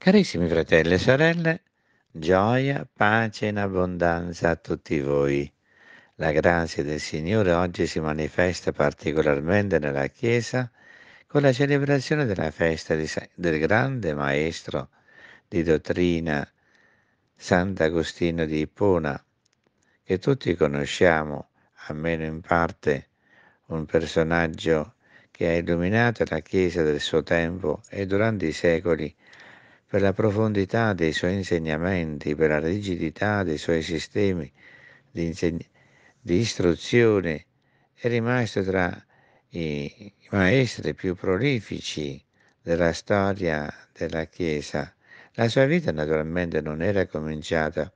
Carissimi fratelli e sorelle, gioia, pace in abbondanza a tutti voi. La grazia del Signore oggi si manifesta particolarmente nella Chiesa con la celebrazione della festa di, del grande maestro di dottrina Sant'Agostino di Ippona, che tutti conosciamo, almeno in parte, un personaggio che ha illuminato la Chiesa del suo tempo e durante i secoli per la profondità dei suoi insegnamenti, per la rigidità dei suoi sistemi di, insegn- di istruzione, è rimasto tra i maestri più prolifici della storia della Chiesa. La sua vita naturalmente non era cominciata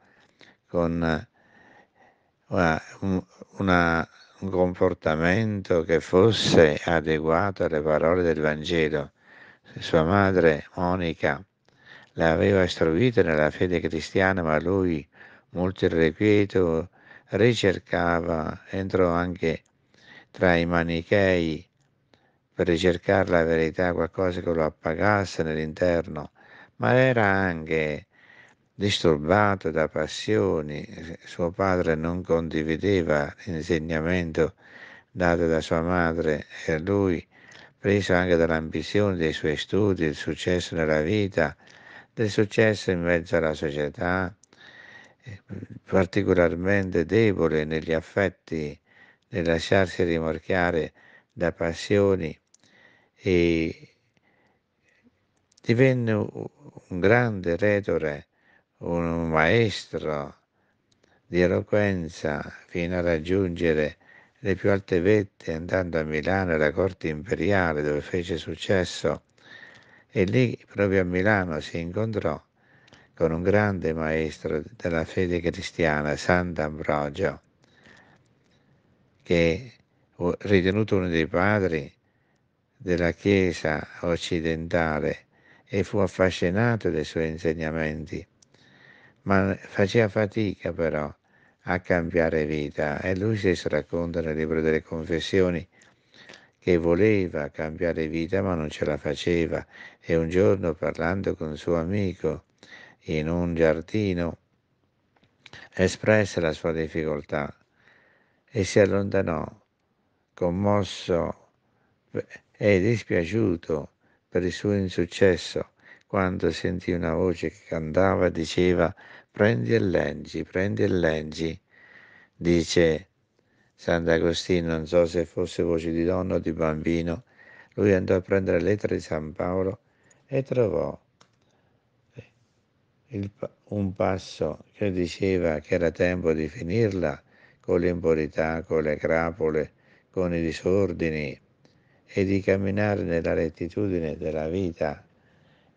con uh, una, una, un comportamento che fosse adeguato alle parole del Vangelo. Sua madre Monica l'aveva istruita nella fede cristiana, ma lui, molto irrequieto, ricercava, entrò anche tra i manichei per ricercare la verità, qualcosa che lo appagasse nell'interno, ma era anche disturbato da passioni, suo padre non condivideva l'insegnamento dato da sua madre e lui, preso anche dall'ambizione dei suoi studi, il successo nella vita, del successo in mezzo alla società, eh, particolarmente debole negli affetti, nel lasciarsi rimorchiare da passioni e divenne un grande retore, un maestro di eloquenza fino a raggiungere le più alte vette andando a Milano alla corte imperiale dove fece successo e lì proprio a Milano si incontrò con un grande maestro della fede cristiana, Sant'Ambrogio, che ritenuto uno dei padri della Chiesa occidentale e fu affascinato dai suoi insegnamenti, ma faceva fatica però a cambiare vita e lui stesso racconta nel libro delle confessioni che voleva cambiare vita ma non ce la faceva e un giorno parlando con un suo amico in un giardino espresse la sua difficoltà e si allontanò commosso e dispiaciuto per il suo insuccesso quando sentì una voce che cantava diceva prendi il leggi, prendi il leggi, dice Sant'Agostino, non so se fosse voce di donna o di bambino, lui andò a prendere la lettera di San Paolo e trovò eh, il, un passo che diceva che era tempo di finirla con l'impurità, con le crapole, con i disordini e di camminare nella rettitudine della vita.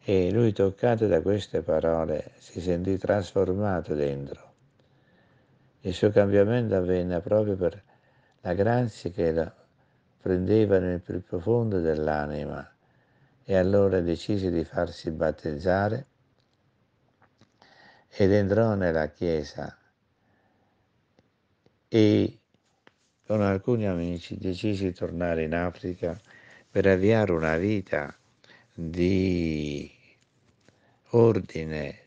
E lui, toccato da queste parole, si sentì trasformato dentro. Il suo cambiamento avvenne proprio per la grazia che la prendeva nel più profondo dell'anima e allora decise di farsi battezzare ed entrò nella chiesa e con alcuni amici decise di tornare in Africa per avviare una vita di ordine.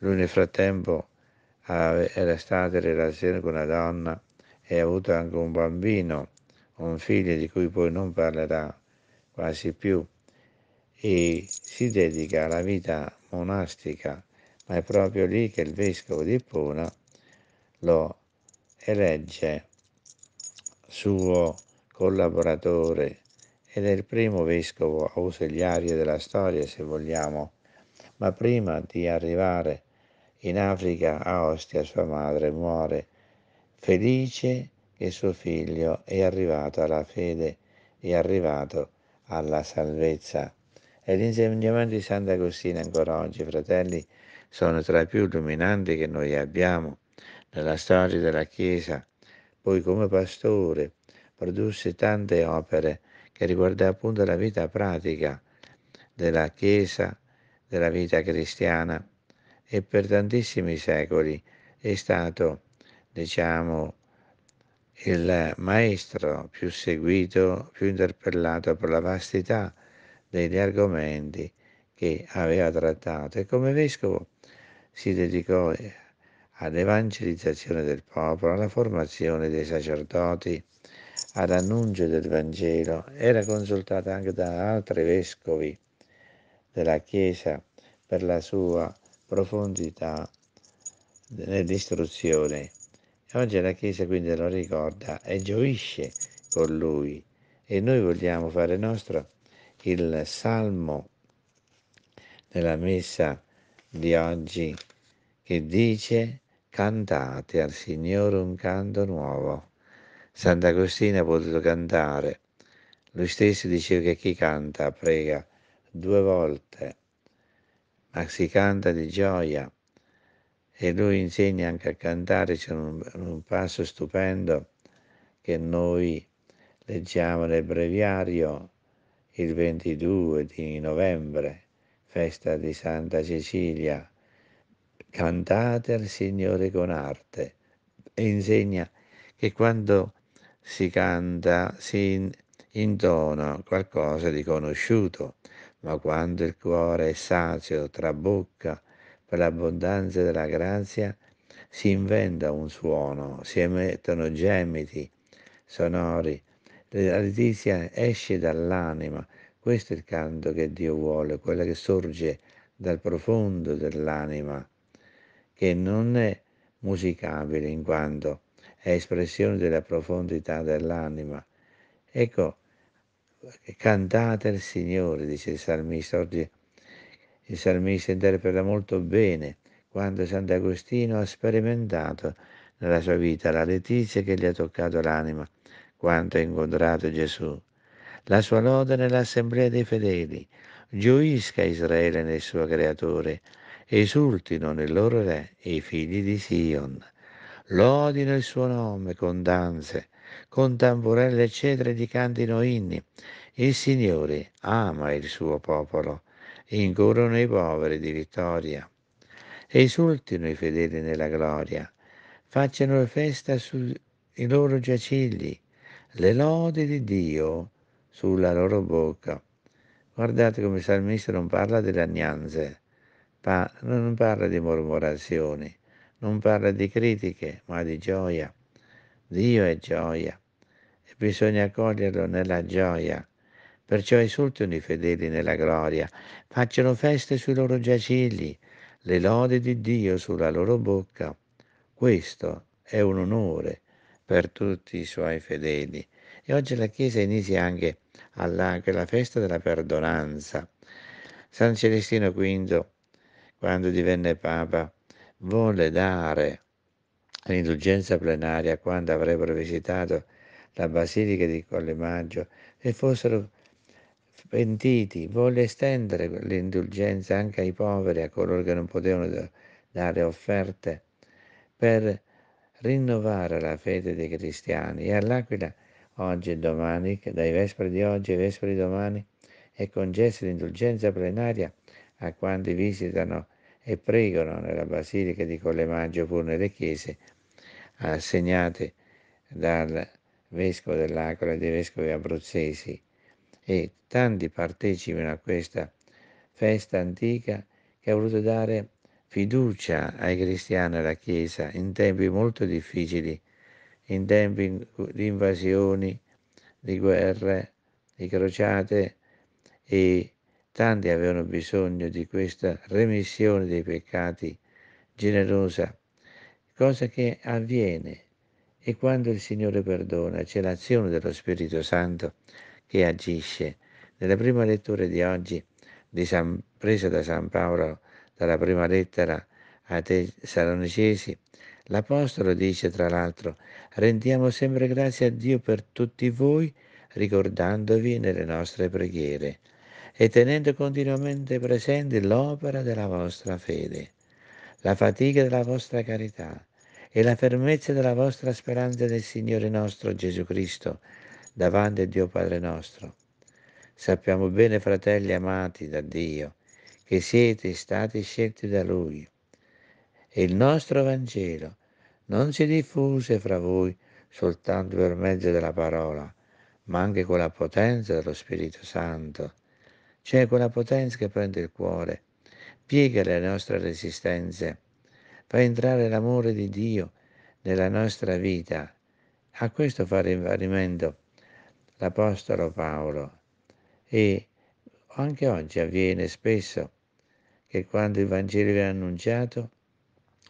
Lui nel frattempo era stata in relazione con una donna e ha avuto anche un bambino, un figlio di cui poi non parlerà quasi più, e si dedica alla vita monastica, ma è proprio lì che il vescovo di Pona lo elegge suo collaboratore ed è il primo vescovo ausiliario della storia, se vogliamo. Ma prima di arrivare in Africa a Ostia sua madre muore felice che suo figlio è arrivato alla fede, è arrivato alla salvezza. E gli insegnamenti di Sant'Agostino ancora oggi, fratelli, sono tra i più illuminanti che noi abbiamo nella storia della Chiesa. Poi come pastore produsse tante opere che riguardano appunto la vita pratica della Chiesa, della vita cristiana e per tantissimi secoli è stato diciamo, il maestro più seguito, più interpellato per la vastità degli argomenti che aveva trattato e come vescovo si dedicò eh, all'evangelizzazione del popolo, alla formazione dei sacerdoti, all'annuncio del Vangelo. Era consultato anche da altri vescovi della Chiesa per la sua profondità nell'istruzione e oggi la Chiesa quindi lo ricorda e gioisce con lui. E noi vogliamo fare nostro il salmo della messa di oggi che dice cantate al Signore un canto nuovo. Sant'Agostino ha potuto cantare. Lui stesso diceva che chi canta prega due volte, ma si canta di gioia e lui insegna anche a cantare, c'è un, un passo stupendo che noi leggiamo nel breviario il 22 di novembre, festa di Santa Cecilia. Cantate al Signore con arte e insegna che quando si canta si intona qualcosa di conosciuto, ma quando il cuore è sazio, trabocca per l'abbondanza della grazia, si inventa un suono, si emettono gemiti sonori, la letizia esce dall'anima, questo è il canto che Dio vuole, quella che sorge dal profondo dell'anima, che non è musicabile in quanto è espressione della profondità dell'anima. Ecco, cantate al Signore, dice il salmista oggi il salmista interpreta molto bene quanto Sant'Agostino ha sperimentato nella sua vita la letizia che gli ha toccato l'anima, quanto ha incontrato Gesù. La sua lode nell'assemblea dei fedeli, gioisca Israele nel suo creatore, esultino nel loro re i figli di Sion. Lodino il suo nome con danze, con tamburelle eccetera di cantino inni. Il Signore ama il suo popolo incorrono i poveri di vittoria. Esultino i fedeli nella gloria, facciano festa sui loro giacigli, le lodi di Dio sulla loro bocca. Guardate come il salmista non parla delle agnanze, pa- non parla di mormorazioni, non parla di critiche, ma di gioia. Dio è gioia e bisogna accoglierlo nella gioia Perciò esultano i fedeli nella gloria, facciano feste sui loro giacilli, le lode di Dio sulla loro bocca. Questo è un onore per tutti i suoi fedeli. E oggi la Chiesa inizia anche, alla, la festa della perdonanza. San Celestino V, quando divenne Papa, volle dare l'indulgenza plenaria quando avrebbero visitato la Basilica di Collemaggio e fossero pentiti, volle estendere l'indulgenza anche ai poveri, a coloro che non potevano dare offerte, per rinnovare la fede dei cristiani. E all'Aquila, oggi e domani, dai vespri di oggi ai vespri di domani, è concessa l'indulgenza plenaria a quanti visitano e pregano nella Basilica di Collemaggio oppure nelle chiese assegnate dal Vescovo dell'Aquila e dei Vescovi abruzzesi e tanti partecipano a questa festa antica che ha voluto dare fiducia ai cristiani e alla Chiesa in tempi molto difficili, in tempi di invasioni, di guerre, di crociate e tanti avevano bisogno di questa remissione dei peccati generosa, cosa che avviene e quando il Signore perdona c'è l'azione dello Spirito Santo che agisce. Nella prima lettura di oggi, di San, presa da San Paolo dalla prima lettera a Tessalonicesi, l'Apostolo dice tra l'altro, rendiamo sempre grazie a Dio per tutti voi, ricordandovi nelle nostre preghiere e tenendo continuamente presente l'opera della vostra fede, la fatica della vostra carità e la fermezza della vostra speranza del Signore nostro Gesù Cristo, davanti a Dio Padre nostro. Sappiamo bene, fratelli amati da Dio, che siete stati scelti da Lui. E il nostro Vangelo non si diffuse fra voi soltanto per mezzo della parola, ma anche con la potenza dello Spirito Santo, cioè quella potenza che prende il cuore, piega le nostre resistenze, fa entrare l'amore di Dio nella nostra vita. A questo fa riferimento l'Apostolo Paolo. E anche oggi avviene spesso che quando il Vangelo viene annunciato,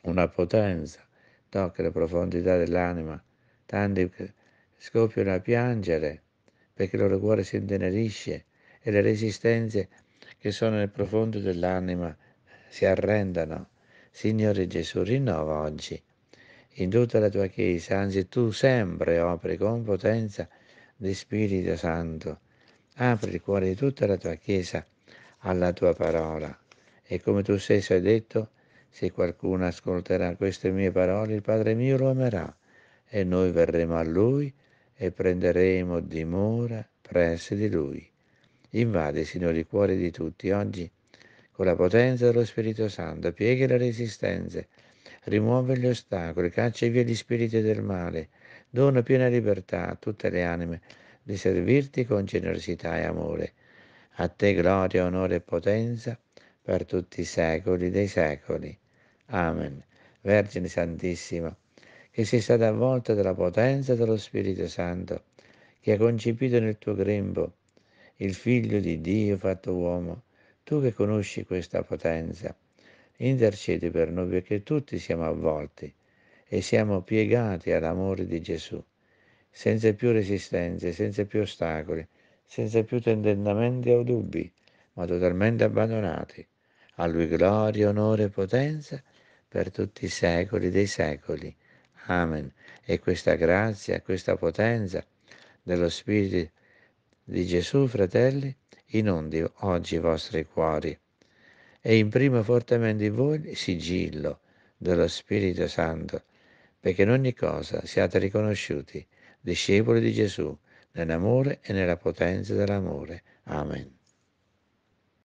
una potenza tocca le profondità dell'anima, tanti scoppiano a piangere perché il loro cuore si intenerisce e le resistenze che sono nel profondo dell'anima si arrendano. Signore Gesù, rinnova oggi in tutta la tua Chiesa, anzi tu sempre operi con potenza di Spirito Santo, apri il cuore di tutta la tua Chiesa alla tua parola. E come tu stesso hai detto, se qualcuno ascolterà queste mie parole, il Padre mio lo amerà, e noi verremo a Lui e prenderemo dimora presso di Lui. Invade, Signore, il cuore di tutti oggi, con la potenza dello Spirito Santo, pieghi le resistenze, rimuove gli ostacoli, caccia via gli spiriti del male, dona piena libertà a tutte le anime di servirti con generosità e amore. A te gloria, onore e potenza per tutti i secoli dei secoli. Amen. Vergine Santissima, che sei stata avvolta dalla potenza dello Spirito Santo, che ha concepito nel tuo grembo il Figlio di Dio fatto uomo, tu che conosci questa potenza, intercede per noi perché tutti siamo avvolti e siamo piegati all'amore di Gesù, senza più resistenze, senza più ostacoli, senza più tentennamenti o dubbi, ma totalmente abbandonati. A Lui gloria, onore e potenza per tutti i secoli dei secoli. Amen. E questa grazia, questa potenza dello Spirito di Gesù, fratelli, inondi oggi i vostri cuori e imprima fortemente in voi il sigillo dello Spirito Santo, perché in ogni cosa siate riconosciuti discepoli di Gesù, nell'amore e nella potenza dell'amore. Amen.